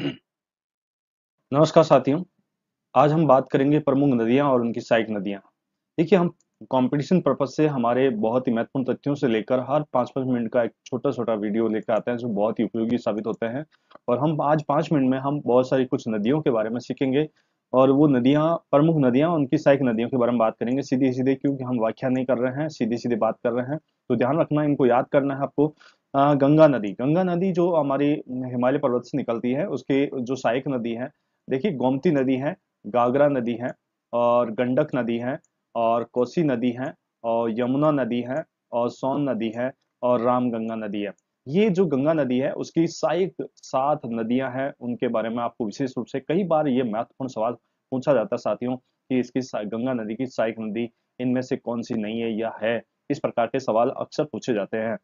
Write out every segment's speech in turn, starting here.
नमस्कार साथियों आज हम बात करेंगे प्रमुख नदियां और उनकी सहायक नदियां देखिए हम कंपटीशन पर्पज से हमारे बहुत ही महत्वपूर्ण तथ्यों से लेकर हर पांच पांच मिनट का एक छोटा छोटा वीडियो लेकर आते हैं जो बहुत ही उपयोगी साबित होते हैं और हम आज पांच मिनट में हम बहुत सारी कुछ नदियों के बारे में सीखेंगे और वो नदियां प्रमुख नदियां उनकी सहायक नदियों के बारे में बात करेंगे सीधे सीधे क्योंकि हम व्याख्या नहीं कर रहे हैं सीधे सीधे बात कर रहे हैं तो ध्यान रखना इनको याद करना है आपको गंगा नदी गंगा नदी जो हमारी हिमालय पर्वत से निकलती है उसके जो सहायक नदी है देखिए गोमती नदी है गागरा नदी है और गंडक नदी है और कोसी नदी है और यमुना नदी है और सोन नदी है और राम गंगा नदी है ये जो गंगा नदी है उसकी सहायक सात नदियां हैं उनके बारे में आपको विशेष रूप से कई बार ये महत्वपूर्ण सवाल पूछा जाता है साथियों कि इसकी गंगा नदी की सहायक नदी इनमें से कौन सी नहीं है या है इस प्रकार के सवाल अक्सर पूछे जाते हैं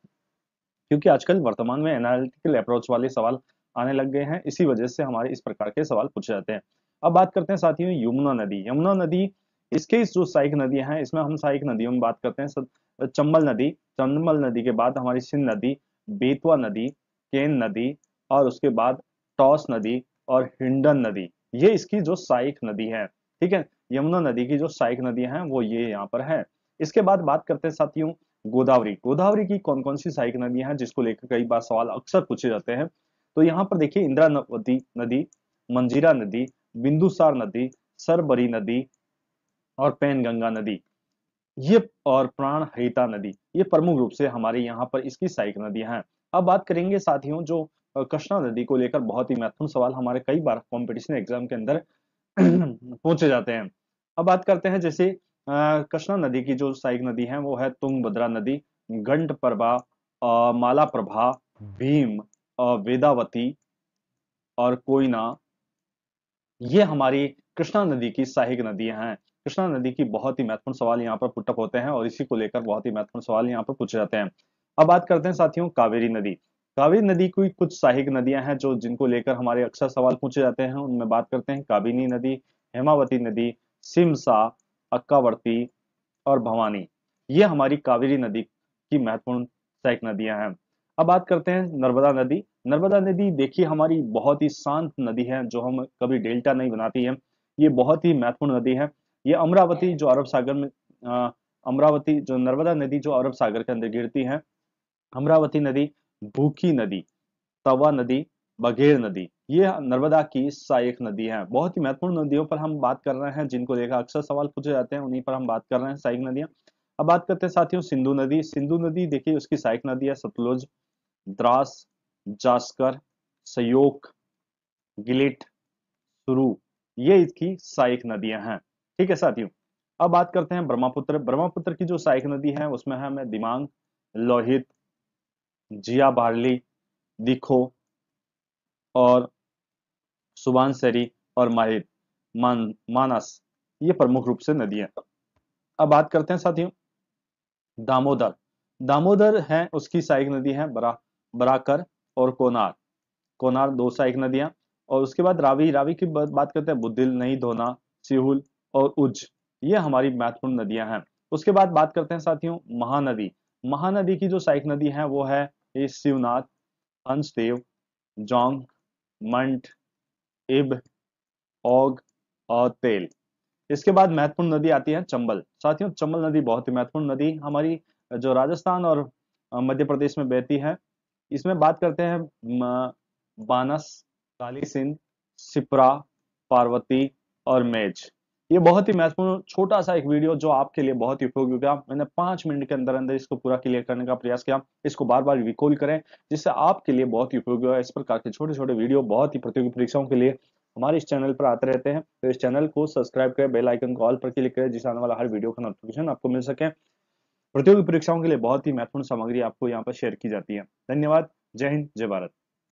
क्योंकि आजकल वर्तमान में एनालिटिकल अप्रोच वाले सवाल आने लग गए हैं इसी वजह से हमारे इस प्रकार के सवाल पूछे जाते हैं अब बात करते हैं साथियों यमुना नदी यमुना नदी इसके जो सहायक नदियां हैं इसमें हम सहायक नदियों में बात करते हैं चंबल नदी चंबल नदी के बाद हमारी सिंध नदी बेतवा नदी केन नदी और उसके बाद टॉस नदी और हिंडन नदी ये इसकी जो सहायक नदी है ठीक है यमुना नदी की जो सहायक नदियां हैं वो ये यहाँ पर है इसके बाद बात करते हैं साथियों गोदावरी गोदावरी की कौन कौन सी सहायक नदियां हैं जिसको लेकर कई बार सवाल अक्सर पूछे जाते हैं तो यहाँ पर देखिए इंदिरा नदी मंजीरा नदी बिंदुसार नदी सरबरी नदी और पैनगंगा नदी ये और हिता नदी ये प्रमुख रूप से हमारे यहाँ पर इसकी सहायक नदियां हैं अब बात करेंगे साथियों जो कृष्णा नदी को लेकर बहुत ही महत्वपूर्ण सवाल हमारे कई बार कॉम्पिटिशन एग्जाम के अंदर पूछे जाते हैं अब बात करते हैं जैसे कृष्णा नदी की जो सहायक नदी है वो है तुंगभद्रा नदी गंड प्रभा माला प्रभा भीम वेदावती और कोयना ये हमारी कृष्णा नदी की सहायक नदियां हैं कृष्णा नदी की बहुत ही महत्वपूर्ण सवाल यहाँ पर पुटअप होते हैं और इसी को लेकर बहुत ही महत्वपूर्ण सवाल यहाँ पर पूछे जाते हैं अब बात करते हैं साथियों कावेरी नदी कावेरी नदी की कुछ सहायक नदियां हैं जो जिनको लेकर हमारे अक्सर सवाल पूछे जाते हैं उनमें बात करते हैं काबिनी नदी हेमावती नदी सिमसा अक्कावर्ती और भवानी ये हमारी कावेरी नदी की महत्वपूर्ण सहायक नदियां हैं अब बात करते हैं नर्मदा नदी नर्मदा नदी देखिए हमारी बहुत ही शांत नदी है जो हम कभी डेल्टा नहीं बनाती है ये बहुत ही महत्वपूर्ण नदी है ये अमरावती जो अरब सागर में अमरावती जो नर्मदा नदी जो अरब सागर के अंदर गिरती है अमरावती नदी भूखी नदी तवा नदी बघेर नदी ये नर्मदा की सहायक नदी है बहुत ही महत्वपूर्ण नदियों पर हम बात कर रहे हैं जिनको देखा अक्सर सवाल पूछे जाते हैं उन्हीं पर हम बात कर रहे हैं सहायक नदियां अब बात करते हैं साथियों सिंधु नदी सिंधु नदी देखिए उसकी सहायक नदी है सतलुज द्रास जास्कर सयोक गिलिट सुरू ये इसकी सहायक नदियां हैं ठीक है साथियों अब बात करते हैं ब्रह्मपुत्र ब्रह्मपुत्र की जो सहायक नदी है उसमें है हमें दिमांग लोहित जिया बारली दिखो और सुबानसरी और माहिर मान मानस ये प्रमुख रूप से नदियां अब बात करते हैं साथियों दामोदर दामोदर है उसकी सहायक नदी है बरा बराकर और कोनार कोनार दो सहायक नदियां और उसके बाद रावी रावी की बात करते हैं बुद्धिल नहीं धोना सिहुल और उज ये हमारी महत्वपूर्ण नदियां हैं उसके बाद बात करते हैं साथियों महानदी महानदी की जो सहायक नदी है वो है शिवनाथ हंसदेव जोंग मंट इब ओग और तेल इसके बाद महत्वपूर्ण नदी आती है चंबल साथियों चंबल नदी बहुत ही महत्वपूर्ण नदी हमारी जो राजस्थान और मध्य प्रदेश में बहती है इसमें बात करते हैं बानस काली सिंध सिपरा पार्वती और मेज ये बहुत ही महत्वपूर्ण छोटा सा एक वीडियो जो आपके लिए बहुत ही उपयोगी होगा मैंने पांच मिनट के अंदर अंदर इसको पूरा क्लियर करने का प्रयास किया इसको बार बार रिकॉल करें जिससे आपके लिए बहुत ही उपयोगी होगा इस प्रकार के छोटे छोटे वीडियो बहुत ही प्रतियोगी परीक्षाओं के लिए हमारे इस चैनल पर आते रहते हैं तो इस चैनल को सब्सक्राइब करें बेल आइकन को ऑल पर क्लिक करें जिससे आने वाला हर वीडियो का नोटिफिकेशन आपको मिल सके प्रतियोगी परीक्षाओं के लिए बहुत ही महत्वपूर्ण सामग्री आपको यहाँ पर शेयर की जाती है धन्यवाद जय हिंद जय भारत